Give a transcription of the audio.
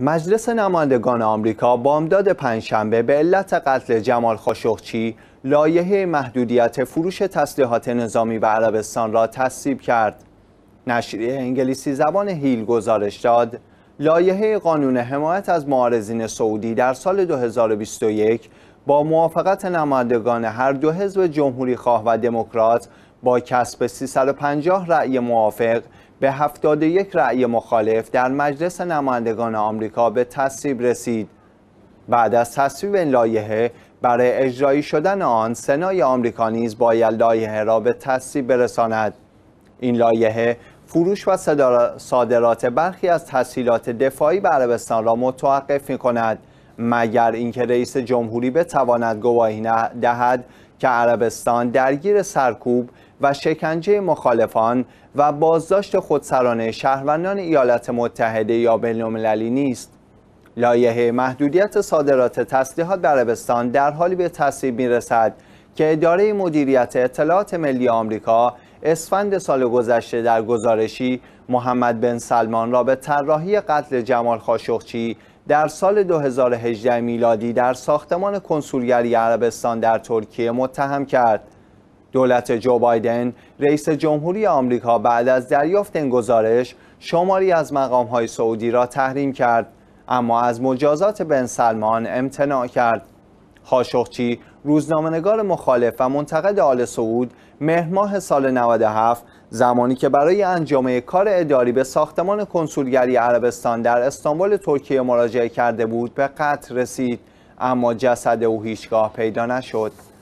مجلس نمایندگان آمریکا بامداد پنجشنبه به علت قتل جمال خاشقچی لایحه محدودیت فروش تسلیحات نظامی به عربستان را تصویب کرد. نشریه انگلیسی زبان هیل گزارش داد لایحه قانون حمایت از معارضین سعودی در سال 2021 با موافقت نمایندگان هر دو حزب جمهوری خواه و دموکرات با کسب 350 رأی موافق به 71 رأی مخالف در مجلس نمایندگان آمریکا به تصویب رسید. بعد از تصویب این لایحه برای اجرایی شدن آن سنای آمریکا نیز باید لایحه را به تصویب برساند. این لایحه فروش و صادرات برخی از تسهیلات دفاعی به عربستان را متوقف می کند مگر اینکه رئیس جمهوری بتواند گواهی دهد که عربستان درگیر سرکوب و شکنجه مخالفان و بازداشت خودسرانه شهروندان ایالات متحده یا بینالمللی نیست لایحه محدودیت صادرات تسلیحات به عربستان در حالی به تصویب میرسد که اداره مدیریت اطلاعات ملی آمریکا اسفند سال گذشته در گزارشی محمد بن سلمان را به طراحی قتل جمال خاشخچی در سال 2018 میلادی در ساختمان کنسولگری عربستان در ترکیه متهم کرد دولت جو بایدن رئیس جمهوری آمریکا بعد از دریافت این گزارش شماری از های سعودی را تحریم کرد اما از مجازات بن سلمان امتناع کرد خاشخچی، روزنامهنگار مخالف و منتقد آل سعود مهماه سال 97 زمانی که برای انجام کار اداری به ساختمان کنسولگری عربستان در استانبول ترکیه مراجعه کرده بود به قتل رسید اما جسد او هیچگاه پیدا نشد